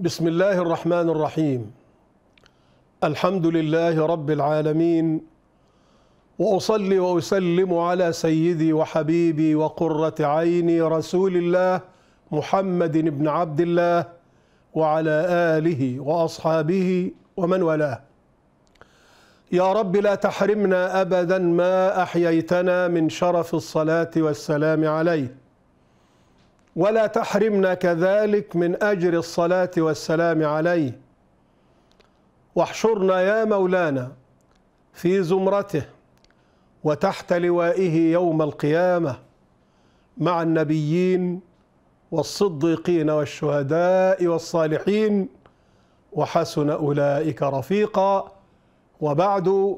بسم الله الرحمن الرحيم الحمد لله رب العالمين واصلي واسلم على سيدي وحبيبي وقره عيني رسول الله محمد بن عبد الله وعلى اله واصحابه ومن والاه يا رب لا تحرمنا ابدا ما احييتنا من شرف الصلاه والسلام عليك ولا تحرمنا كذلك من أجر الصلاة والسلام عليه واحشرنا يا مولانا في زمرته وتحت لوائه يوم القيامة مع النبيين والصديقين والشهداء والصالحين وحسن أولئك رفيقا وبعد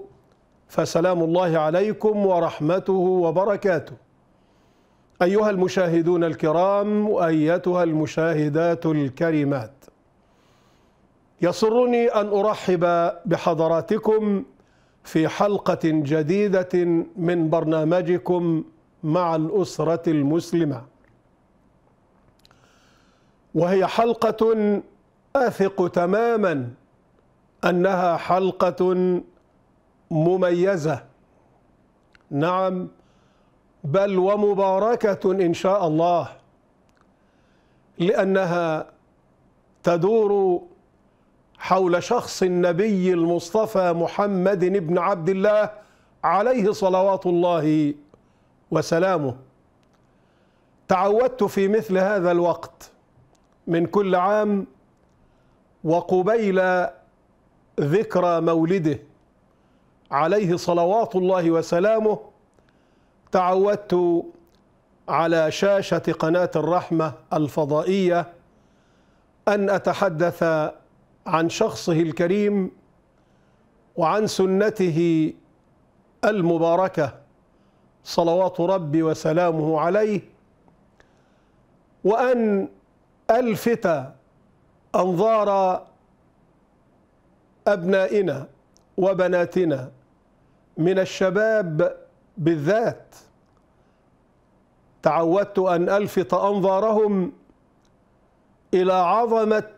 فسلام الله عليكم ورحمته وبركاته أيها المشاهدون الكرام وأيتها المشاهدات الكريمات يسرني أن أرحب بحضراتكم في حلقة جديدة من برنامجكم مع الأسرة المسلمة وهي حلقة أثق تماما أنها حلقة مميزة نعم بل ومباركة إن شاء الله لأنها تدور حول شخص النبي المصطفى محمد بن عبد الله عليه صلوات الله وسلامه تعودت في مثل هذا الوقت من كل عام وقبيل ذكرى مولده عليه صلوات الله وسلامه تعودت على شاشة قناة الرحمة الفضائية أن أتحدث عن شخصه الكريم وعن سنته المباركة صلوات ربي وسلامه عليه وأن ألفت أنظار أبنائنا وبناتنا من الشباب بالذات تعودت ان الفت انظارهم الى عظمه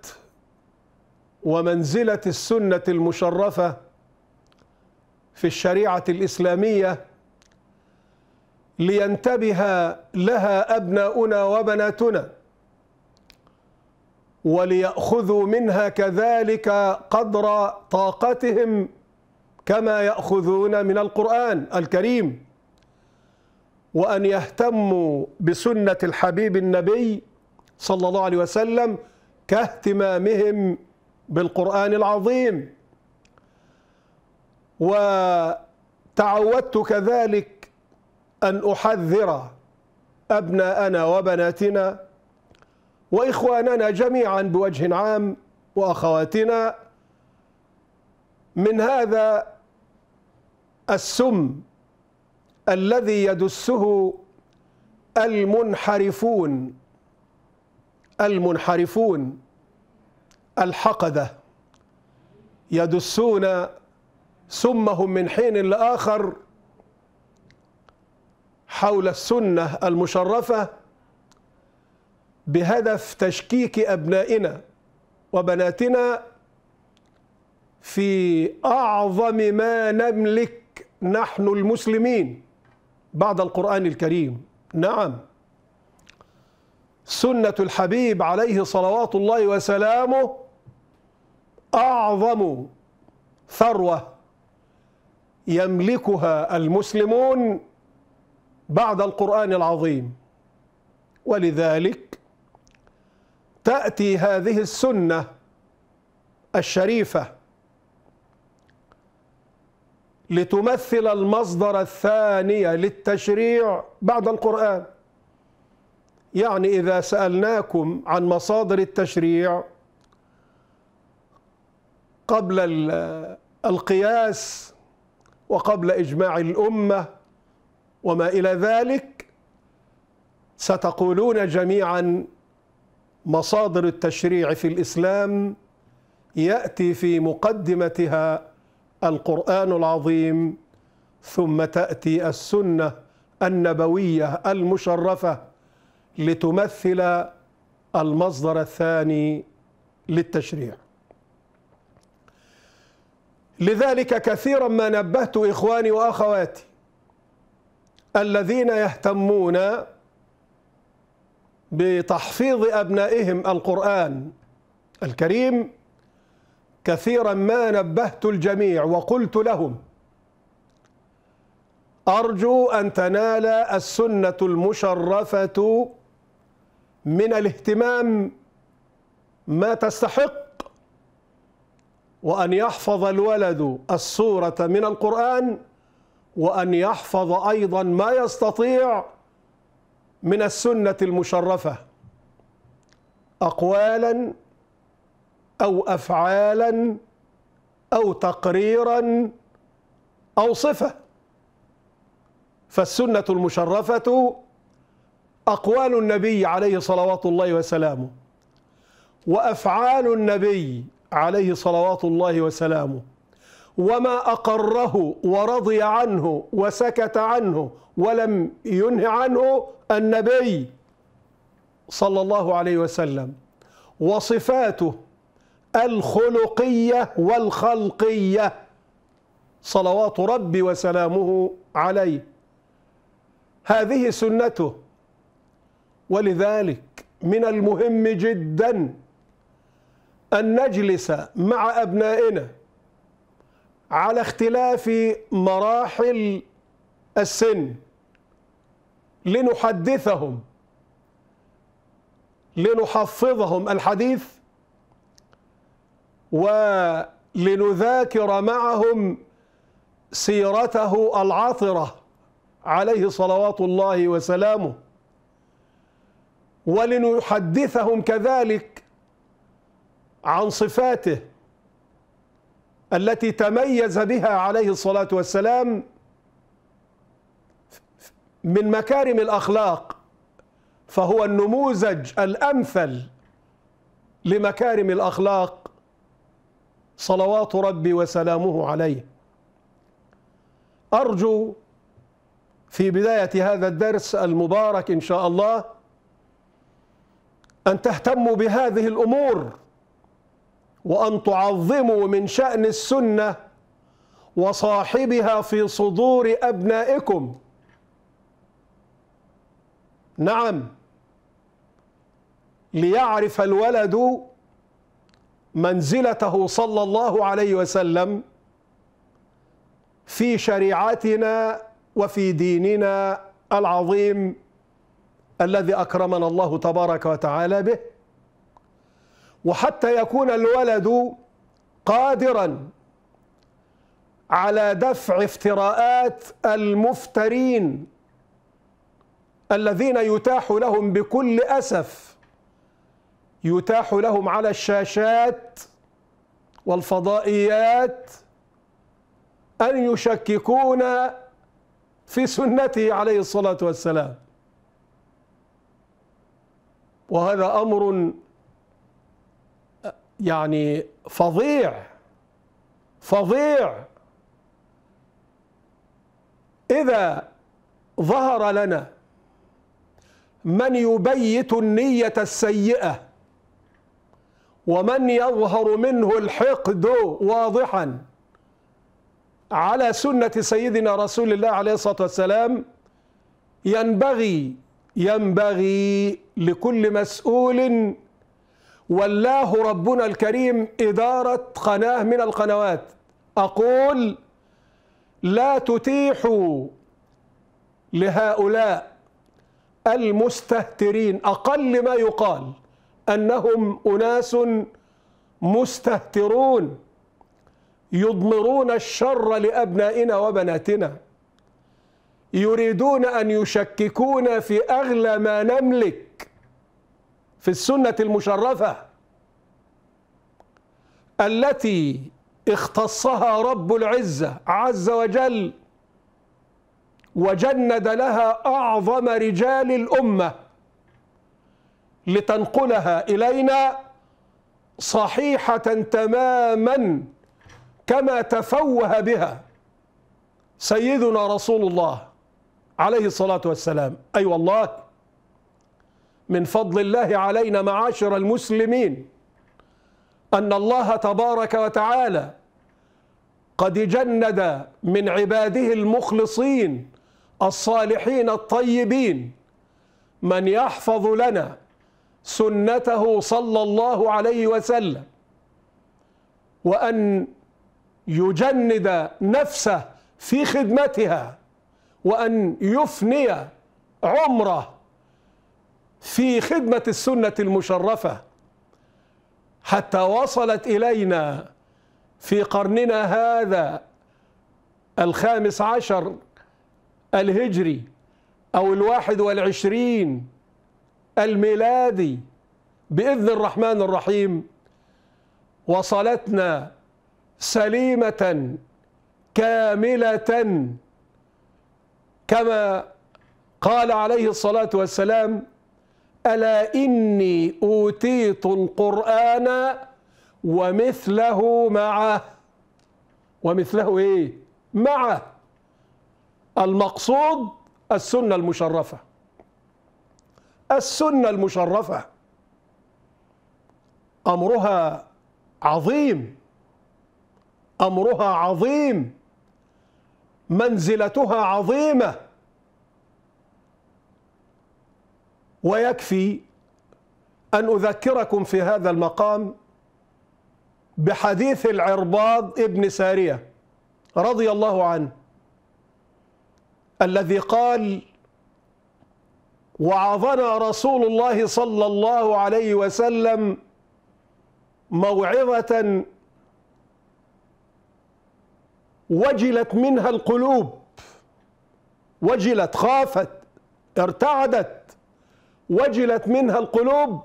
ومنزله السنه المشرفه في الشريعه الاسلاميه لينتبه لها ابناؤنا وبناتنا ولياخذوا منها كذلك قدر طاقتهم كما ياخذون من القران الكريم وأن يهتموا بسنة الحبيب النبي صلى الله عليه وسلم كاهتمامهم بالقرآن العظيم وتعودت كذلك أن أحذر أبناءنا وبناتنا وإخواننا جميعا بوجه عام وأخواتنا من هذا السم الذي يدسه المنحرفون المنحرفون الحقده يدسون سمهم من حين لاخر حول السنه المشرفه بهدف تشكيك ابنائنا وبناتنا في اعظم ما نملك نحن المسلمين بعد القرآن الكريم نعم سنة الحبيب عليه صلوات الله وسلامه أعظم ثروة يملكها المسلمون بعد القرآن العظيم ولذلك تأتي هذه السنة الشريفة لتمثل المصدر الثاني للتشريع بعد القرآن يعني إذا سألناكم عن مصادر التشريع قبل القياس وقبل إجماع الأمة وما إلى ذلك ستقولون جميعا مصادر التشريع في الإسلام يأتي في مقدمتها القرآن العظيم ثم تأتي السنة النبوية المشرفة لتمثل المصدر الثاني للتشريع لذلك كثيرا ما نبهت إخواني وأخواتي الذين يهتمون بتحفيظ أبنائهم القرآن الكريم كثيرا ما نبهت الجميع وقلت لهم أرجو أن تنال السنة المشرفة من الاهتمام ما تستحق وأن يحفظ الولد الصورة من القرآن وأن يحفظ أيضا ما يستطيع من السنة المشرفة أقوالا او افعالا او تقريرا او صفه فالسنه المشرفه اقوال النبي عليه صلوات الله وسلامه وافعال النبي عليه صلوات الله وسلامه وما اقره ورضي عنه وسكت عنه ولم ينه عنه النبي صلى الله عليه وسلم وصفاته الخلقية والخلقية صلوات ربي وسلامه عليه هذه سنته ولذلك من المهم جدا أن نجلس مع أبنائنا على اختلاف مراحل السن لنحدثهم لنحفظهم الحديث ولنذاكر معهم سيرته العاطرة عليه صلوات الله وسلامه ولنحدثهم كذلك عن صفاته التي تميز بها عليه الصلاة والسلام من مكارم الأخلاق فهو النموذج الأمثل لمكارم الأخلاق صلوات ربي وسلامه عليه أرجو في بداية هذا الدرس المبارك إن شاء الله أن تهتموا بهذه الأمور وأن تعظموا من شأن السنة وصاحبها في صدور أبنائكم نعم ليعرف الولد منزلته صلى الله عليه وسلم في شريعتنا وفي ديننا العظيم الذي أكرمنا الله تبارك وتعالى به وحتى يكون الولد قادرا على دفع افتراءات المفترين الذين يتاح لهم بكل أسف يتاح لهم على الشاشات والفضائيات أن يشككون في سنته عليه الصلاة والسلام وهذا أمر يعني فظيع فظيع إذا ظهر لنا من يبيت النية السيئة ومن يظهر منه الحقد واضحا على سنة سيدنا رسول الله عليه الصلاة والسلام ينبغي ينبغي لكل مسؤول ولاه ربنا الكريم إدارة قناة من القنوات أقول لا تتيحوا لهؤلاء المستهترين أقل ما يقال انهم اناس مستهترون يضمرون الشر لابنائنا وبناتنا يريدون ان يشككونا في اغلى ما نملك في السنه المشرفه التي اختصها رب العزه عز وجل وجند لها اعظم رجال الامه لتنقلها إلينا صحيحة تماما كما تفوه بها سيدنا رسول الله عليه الصلاة والسلام أي أيوة والله من فضل الله علينا معاشر المسلمين أن الله تبارك وتعالى قد جند من عباده المخلصين الصالحين الطيبين من يحفظ لنا سنته صلى الله عليه وسلم وأن يجند نفسه في خدمتها وأن يفني عمره في خدمة السنة المشرفة حتى وصلت إلينا في قرننا هذا الخامس عشر الهجري أو الواحد والعشرين الميلادي باذن الرحمن الرحيم وصلتنا سليمه كامله كما قال عليه الصلاه والسلام الا اني اوتيت القران ومثله معه ومثله ايه معه المقصود السنه المشرفه السنة المشرفة أمرها عظيم أمرها عظيم منزلتها عظيمة ويكفي أن أذكركم في هذا المقام بحديث العرباض ابن سارية رضي الله عنه الذي قال وعظنا رسول الله صلى الله عليه وسلم موعظة وجلت منها القلوب وجلت خافت ارتعدت وجلت منها القلوب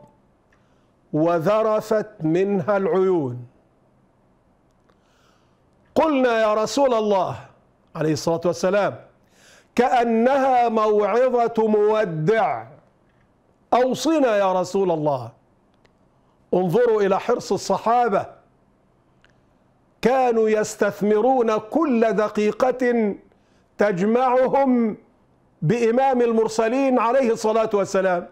وذرفت منها العيون قلنا يا رسول الله عليه الصلاة والسلام كأنها موعظة مودع أوصنا يا رسول الله انظروا إلى حرص الصحابة كانوا يستثمرون كل دقيقة تجمعهم بإمام المرسلين عليه الصلاة والسلام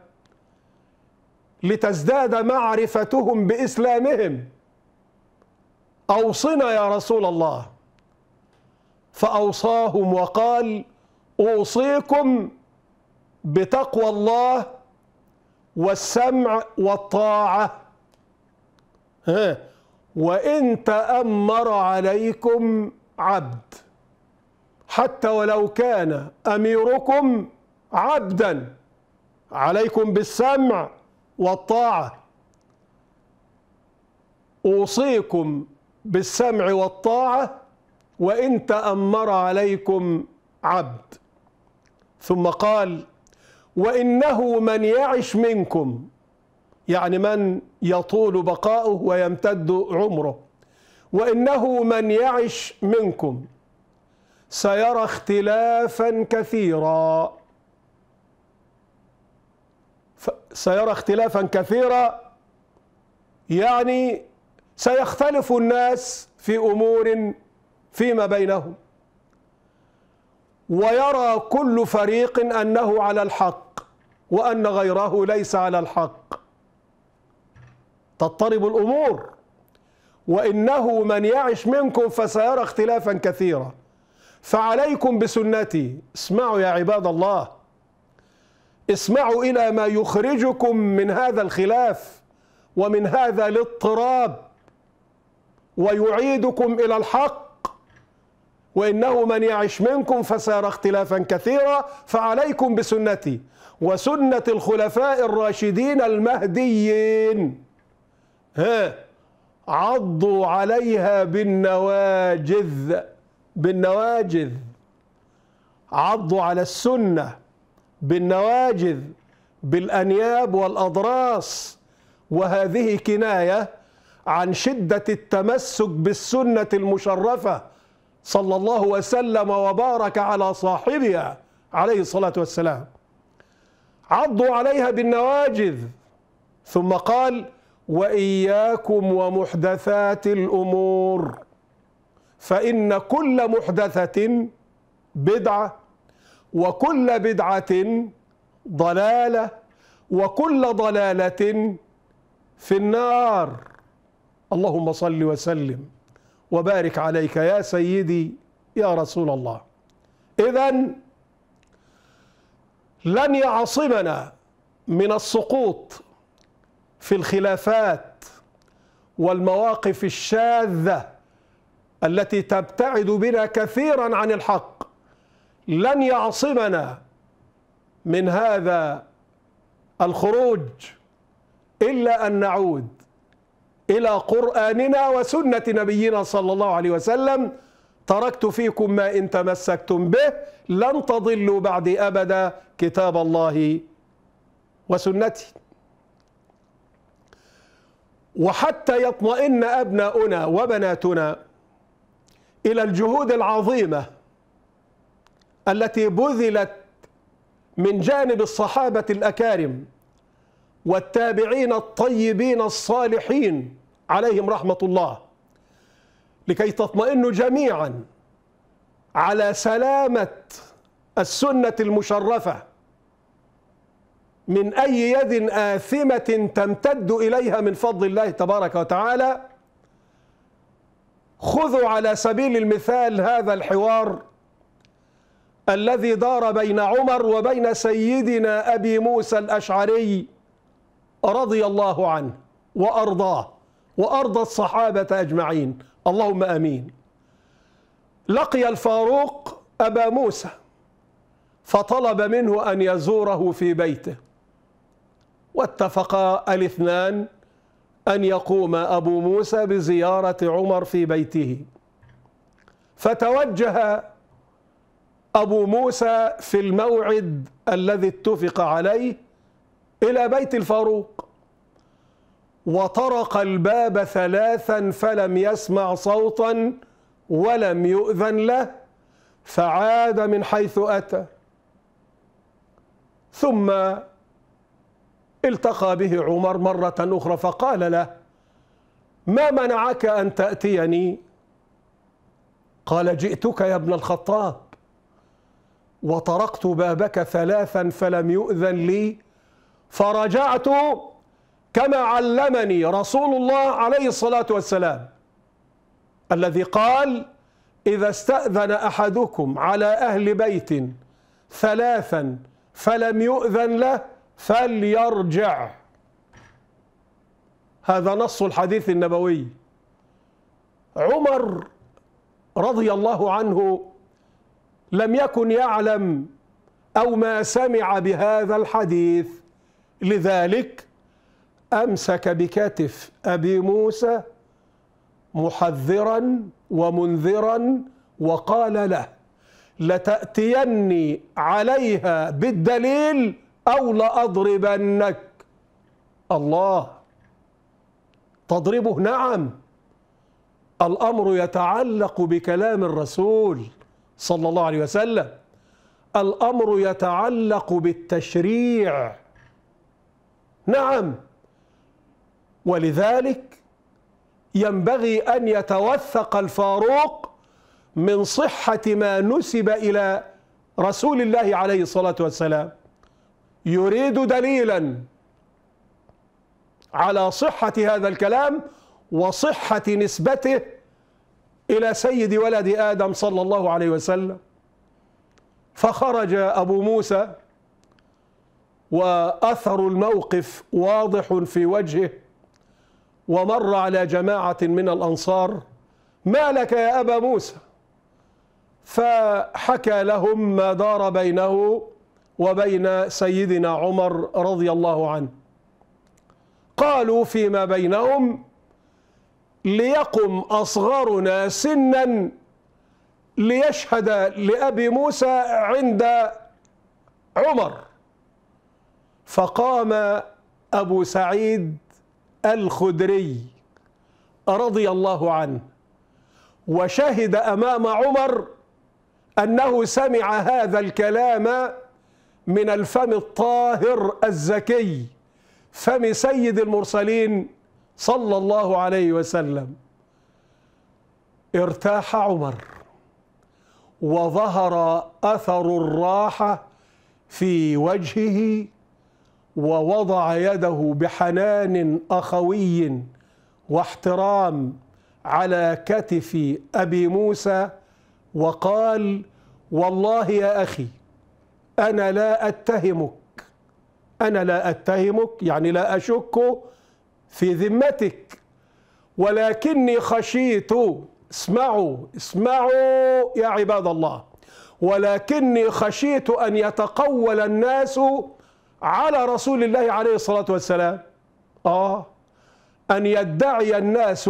لتزداد معرفتهم بإسلامهم أوصنا يا رسول الله فأوصاهم وقال اوصيكم بتقوى الله والسمع والطاعه ها وان تامر عليكم عبد حتى ولو كان اميركم عبدا عليكم بالسمع والطاعه اوصيكم بالسمع والطاعه وان تامر عليكم عبد ثم قال وإنه من يعش منكم يعني من يطول بقاؤه ويمتد عمره وإنه من يعش منكم سيرى اختلافا كثيرا سيرى اختلافا كثيرا يعني سيختلف الناس في أمور فيما بينهم ويرى كل فريق أنه على الحق وأن غيره ليس على الحق تضطرب الأمور وإنه من يعش منكم فسيرى اختلافا كثيرا فعليكم بسنتي اسمعوا يا عباد الله اسمعوا إلى ما يخرجكم من هذا الخلاف ومن هذا الاضطراب ويعيدكم إلى الحق وإنه من يعش منكم فسار اختلافا كثيرا فعليكم بسنتي وسنة الخلفاء الراشدين المهديين ها عضوا عليها بالنواجذ بالنواجذ عضوا على السنة بالنواجذ بالأنياب والأضراس وهذه كناية عن شدة التمسك بالسنة المشرفة صلى الله وسلم وبارك على صاحبها عليه الصلاة والسلام عضوا عليها بالنواجذ ثم قال وإياكم ومحدثات الأمور فإن كل محدثة بدعة وكل بدعة ضلالة وكل ضلالة في النار اللهم صل وسلم وبارك عليك يا سيدي يا رسول الله إذا لن يعصمنا من السقوط في الخلافات والمواقف الشاذة التي تبتعد بنا كثيرا عن الحق لن يعصمنا من هذا الخروج إلا أن نعود إلى قرآننا وسنة نبينا صلى الله عليه وسلم تركت فيكم ما إن تمسكتم به لن تضلوا بعد أبدا كتاب الله وسنتي وحتى يطمئن أبناؤنا وبناتنا إلى الجهود العظيمة التي بذلت من جانب الصحابة الأكارم والتابعين الطيبين الصالحين عليهم رحمة الله لكي تطمئن جميعا على سلامة السنة المشرفة من أي يد آثمة تمتد إليها من فضل الله تبارك وتعالى خذوا على سبيل المثال هذا الحوار الذي دار بين عمر وبين سيدنا أبي موسى الأشعري رضي الله عنه وارضاه وارضى الصحابه اجمعين اللهم امين لقي الفاروق ابا موسى فطلب منه ان يزوره في بيته واتفق الاثنان ان يقوم ابو موسى بزياره عمر في بيته فتوجه ابو موسى في الموعد الذي اتفق عليه الى بيت الفاروق وطرق الباب ثلاثا فلم يسمع صوتا ولم يؤذن له فعاد من حيث أتى ثم التقى به عمر مرة أخرى فقال له ما منعك أن تأتيني قال جئتك يا ابن الخطاب وطرقت بابك ثلاثا فلم يؤذن لي فرجعت كما علمني رسول الله عليه الصلاة والسلام الذي قال إذا استأذن أحدكم على أهل بيت ثلاثا فلم يؤذن له فليرجع هذا نص الحديث النبوي عمر رضي الله عنه لم يكن يعلم أو ما سمع بهذا الحديث لذلك أمسك بكتف أبي موسى محذرا ومنذرا وقال له لتأتيني عليها بالدليل أو لأضربنك الله تضربه نعم الأمر يتعلق بكلام الرسول صلى الله عليه وسلم الأمر يتعلق بالتشريع نعم ولذلك ينبغي أن يتوثق الفاروق من صحة ما نسب إلى رسول الله عليه الصلاة والسلام يريد دليلا على صحة هذا الكلام وصحة نسبته إلى سيد ولد آدم صلى الله عليه وسلم فخرج أبو موسى وأثر الموقف واضح في وجهه ومر على جماعة من الأنصار ما لك يا أبا موسى فحكى لهم ما دار بينه وبين سيدنا عمر رضي الله عنه قالوا فيما بينهم ليقم أصغرنا سنا ليشهد لأبي موسى عند عمر فقام أبو سعيد الخدري رضي الله عنه وشهد امام عمر انه سمع هذا الكلام من الفم الطاهر الزكي فم سيد المرسلين صلى الله عليه وسلم ارتاح عمر وظهر اثر الراحه في وجهه ووضع يده بحنان اخوي واحترام على كتف ابي موسى وقال والله يا اخي انا لا اتهمك انا لا اتهمك يعني لا اشك في ذمتك ولكني خشيت اسمعوا اسمعوا يا عباد الله ولكني خشيت ان يتقول الناس على رسول الله عليه الصلاة والسلام آه أن يدعي الناس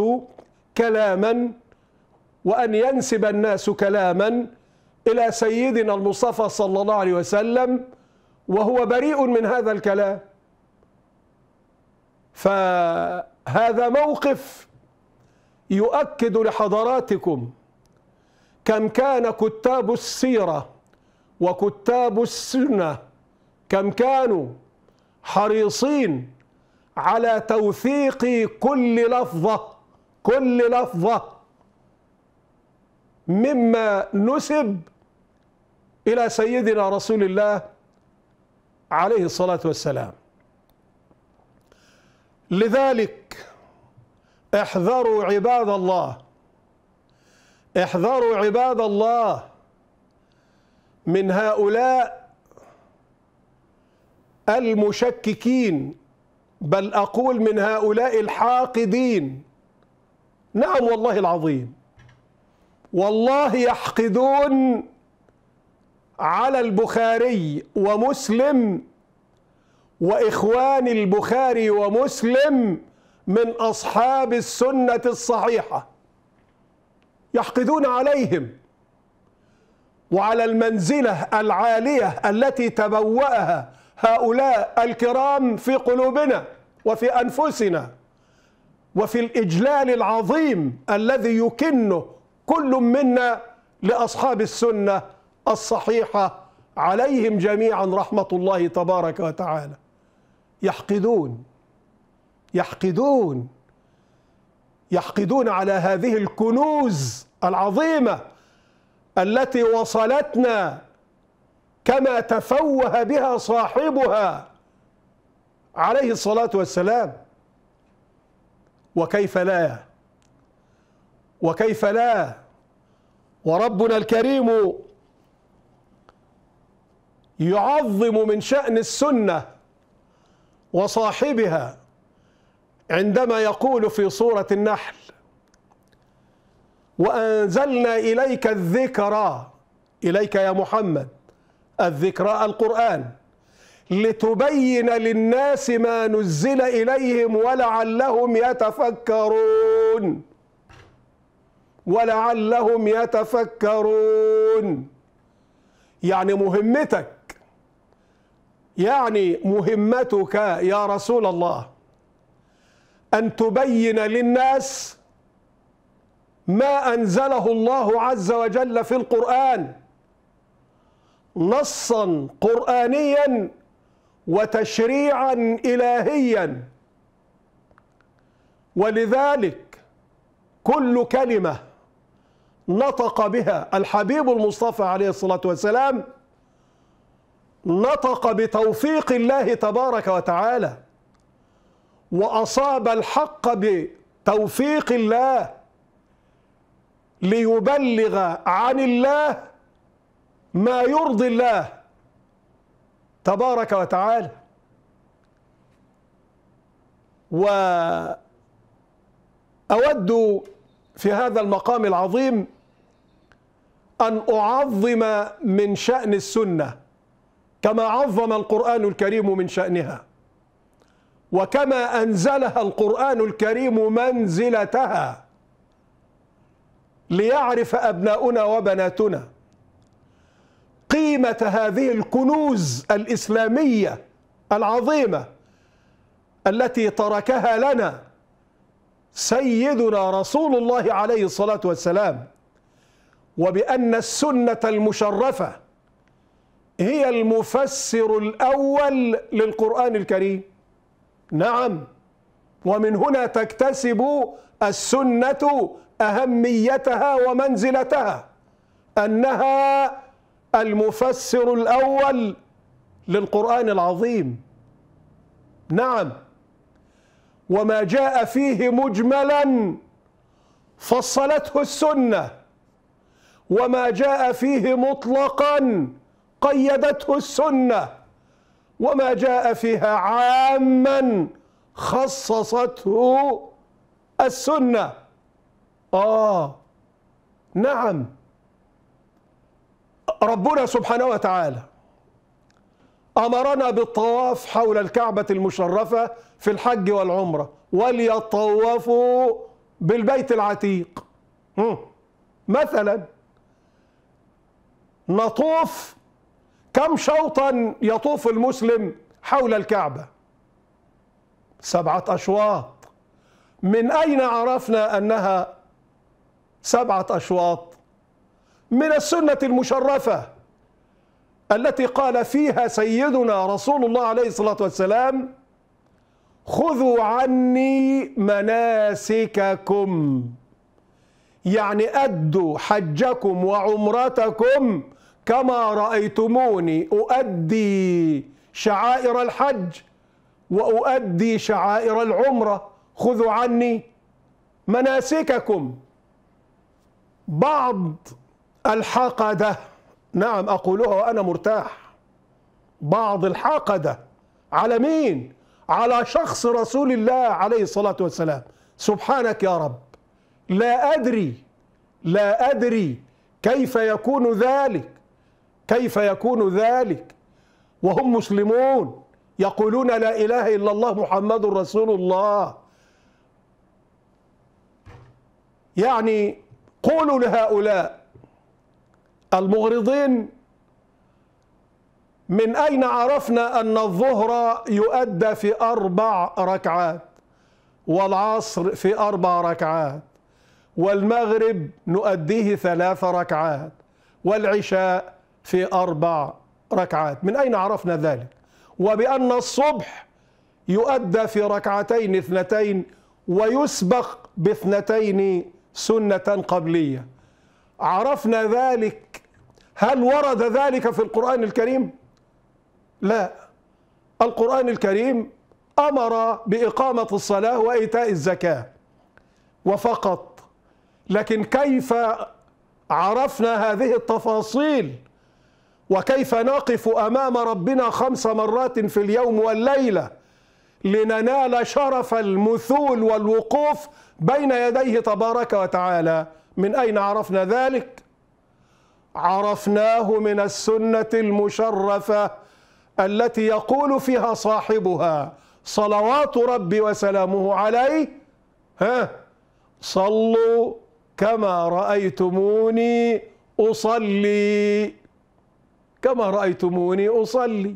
كلاما وأن ينسب الناس كلاما إلى سيدنا المصطفى صلى الله عليه وسلم وهو بريء من هذا الكلام فهذا موقف يؤكد لحضراتكم كم كان كتاب السيرة وكتاب السنه كم كانوا حريصين على توثيق كل لفظة كل لفظة مما نسب إلى سيدنا رسول الله عليه الصلاة والسلام لذلك احذروا عباد الله احذروا عباد الله من هؤلاء المشككين بل أقول من هؤلاء الحاقدين نعم والله العظيم والله يحقدون على البخاري ومسلم وإخوان البخاري ومسلم من أصحاب السنة الصحيحة يحقدون عليهم وعلى المنزلة العالية التي تبوأها هؤلاء الكرام في قلوبنا وفي أنفسنا وفي الإجلال العظيم الذي يكنه كل منا لأصحاب السنة الصحيحة عليهم جميعا رحمة الله تبارك وتعالى يحقدون يحقدون يحقدون على هذه الكنوز العظيمة التي وصلتنا كما تفوه بها صاحبها عليه الصلاة والسلام وكيف لا وكيف لا وربنا الكريم يعظم من شأن السنة وصاحبها عندما يقول في سورة النحل وأنزلنا إليك الذكرى إليك يا محمد الذكرى القرآن لتبين للناس ما نزل إليهم ولعلهم يتفكرون ولعلهم يتفكرون يعني مهمتك يعني مهمتك يا رسول الله أن تبين للناس ما أنزله الله عز وجل في القرآن نصا قرانيا وتشريعا الهيا ولذلك كل كلمه نطق بها الحبيب المصطفى عليه الصلاه والسلام نطق بتوفيق الله تبارك وتعالى واصاب الحق بتوفيق الله ليبلغ عن الله ما يرضي الله تبارك وتعالى وأود في هذا المقام العظيم أن أعظم من شأن السنة كما عظم القرآن الكريم من شأنها وكما أنزلها القرآن الكريم منزلتها ليعرف أبناؤنا وبناتنا قيمة هذه الكنوز الإسلامية العظيمة التي تركها لنا سيدنا رسول الله عليه الصلاة والسلام وبأن السنة المشرفة هي المفسر الأول للقرآن الكريم نعم ومن هنا تكتسب السنة أهميتها ومنزلتها أنها المفسر الأول للقرآن العظيم نعم وما جاء فيه مجملا فصلته السنة وما جاء فيه مطلقا قيدته السنة وما جاء فيها عاما خصصته السنة آه نعم ربنا سبحانه وتعالى أمرنا بالطواف حول الكعبة المشرفة في الحج والعمرة وليطوفوا بالبيت العتيق مثلا نطوف كم شوطا يطوف المسلم حول الكعبة سبعة أشواط من أين عرفنا أنها سبعة أشواط من السنة المشرفة التي قال فيها سيدنا رسول الله عليه الصلاة والسلام خذوا عني مناسككم يعني أدوا حجكم وعمرتكم كما رأيتموني أؤدي شعائر الحج وأؤدي شعائر العمرة خذوا عني مناسككم بعض الحقدة نعم أقولها وأنا مرتاح بعض الحقدة على مين؟ على شخص رسول الله عليه الصلاة والسلام سبحانك يا رب لا أدري لا أدري كيف يكون ذلك كيف يكون ذلك وهم مسلمون يقولون لا إله إلا الله محمد رسول الله يعني قولوا لهؤلاء المغرضين من أين عرفنا أن الظهر يؤدى في أربع ركعات والعصر في أربع ركعات والمغرب نؤديه ثلاث ركعات والعشاء في أربع ركعات من أين عرفنا ذلك وبأن الصبح يؤدى في ركعتين اثنتين ويسبق باثنتين سنة قبلية عرفنا ذلك هل ورد ذلك في القرآن الكريم؟ لا القرآن الكريم أمر بإقامة الصلاة وإيتاء الزكاة وفقط لكن كيف عرفنا هذه التفاصيل وكيف نقف أمام ربنا خمس مرات في اليوم والليلة لننال شرف المثول والوقوف بين يديه تبارك وتعالى من أين عرفنا ذلك؟ عرفناه من السنة المشرفة التي يقول فيها صاحبها صلوات ربي وسلامه عليه ها صلوا كما رأيتموني أصلي كما رأيتموني أصلي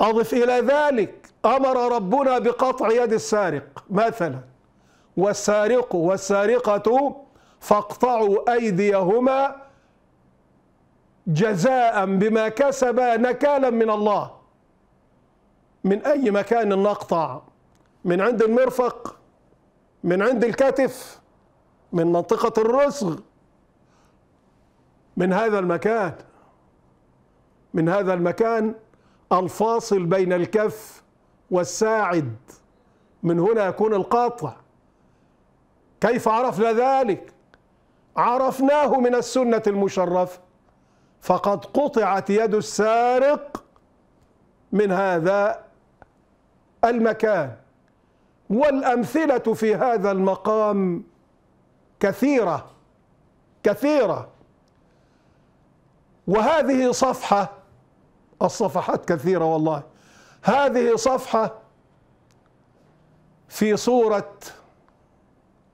أضف إلى ذلك أمر ربنا بقطع يد السارق مثلا والسارق والسارقة فاقطعوا أيديهما جزاء بما كسبا نكالا من الله من أي مكان نقطع من عند المرفق من عند الكتف من منطقة الرسغ من هذا المكان من هذا المكان الفاصل بين الكف والساعد من هنا يكون القاطع كيف عرفنا ذلك عرفناه من السنة المشرفة فقد قطعت يد السارق من هذا المكان والأمثلة في هذا المقام كثيرة كثيرة وهذه صفحة الصفحات كثيرة والله هذه صفحة في سورة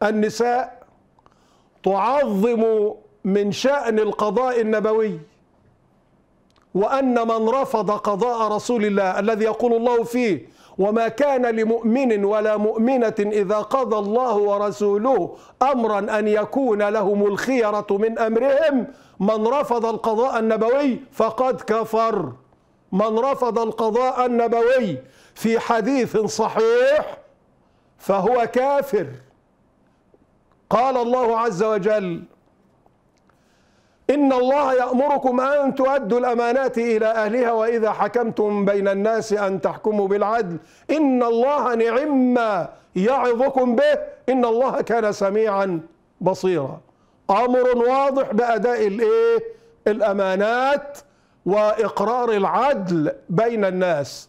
النساء تعظم من شأن القضاء النبوي وأن من رفض قضاء رسول الله الذي يقول الله فيه وما كان لمؤمن ولا مؤمنة إذا قضى الله ورسوله أمرا أن يكون لهم الخيرة من أمرهم من رفض القضاء النبوي فقد كفر من رفض القضاء النبوي في حديث صحيح فهو كافر قال الله عز وجل إن الله يأمركم أن تؤدوا الأمانات إلى أهلها وإذا حكمتم بين الناس أن تحكموا بالعدل إن الله نعم ما يعظكم به إن الله كان سميعا بصيرا أمر واضح بأداء الإيه؟ الأمانات وإقرار العدل بين الناس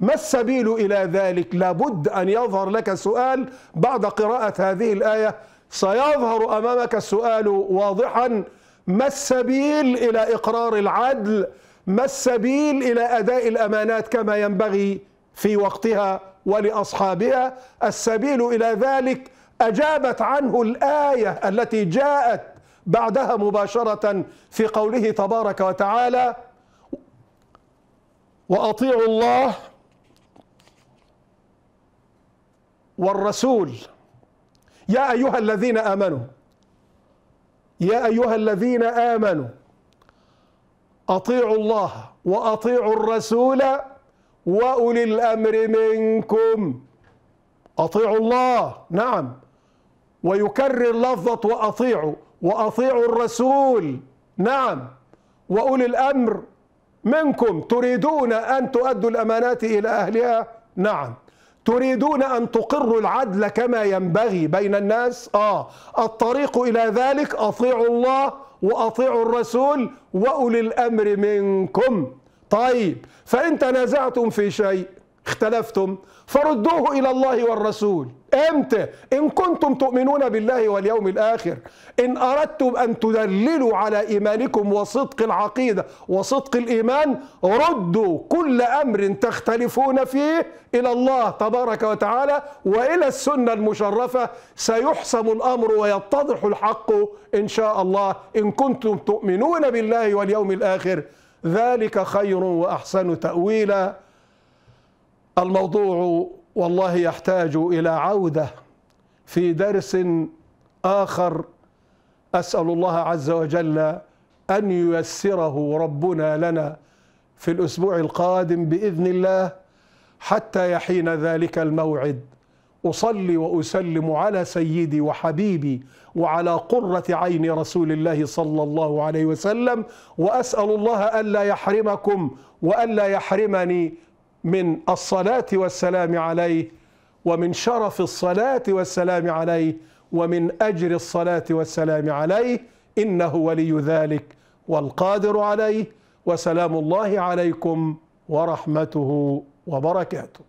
ما السبيل إلى ذلك لابد أن يظهر لك سؤال بعد قراءة هذه الآية سيظهر امامك السؤال واضحا ما السبيل الى اقرار العدل ما السبيل الى اداء الامانات كما ينبغي في وقتها ولاصحابها السبيل الى ذلك اجابت عنه الايه التي جاءت بعدها مباشره في قوله تبارك وتعالى واطيعوا الله والرسول يا أيها الذين آمنوا يا أيها الذين آمنوا أطيعوا الله وأطيعوا الرسول وأولي الأمر منكم أطيعوا الله نعم ويكرر لفظة وأطيعوا وأطيعوا الرسول نعم وأولي الأمر منكم تريدون أن تؤدوا الأمانات إلى أهلها نعم تريدون أن تقروا العدل كما ينبغي بين الناس آه الطريق إلى ذلك أطيعوا الله وأطيعوا الرسول وأولي الأمر منكم طيب فإن تنازعتم في شيء اختلفتم فردوه إلى الله والرسول امتى ان كنتم تؤمنون بالله واليوم الاخر ان اردتم ان تدللوا على ايمانكم وصدق العقيده وصدق الايمان ردوا كل امر تختلفون فيه الى الله تبارك وتعالى والى السنه المشرفه سيحسم الامر ويتضح الحق ان شاء الله ان كنتم تؤمنون بالله واليوم الاخر ذلك خير واحسن تاويلا الموضوع والله يحتاج الى عوده في درس اخر اسال الله عز وجل ان ييسره ربنا لنا في الاسبوع القادم باذن الله حتى يحين ذلك الموعد اصلي واسلم على سيدي وحبيبي وعلى قره عين رسول الله صلى الله عليه وسلم واسال الله الا يحرمكم والا يحرمني من الصلاة والسلام عليه ومن شرف الصلاة والسلام عليه ومن أجر الصلاة والسلام عليه إنه ولي ذلك والقادر عليه وسلام الله عليكم ورحمته وبركاته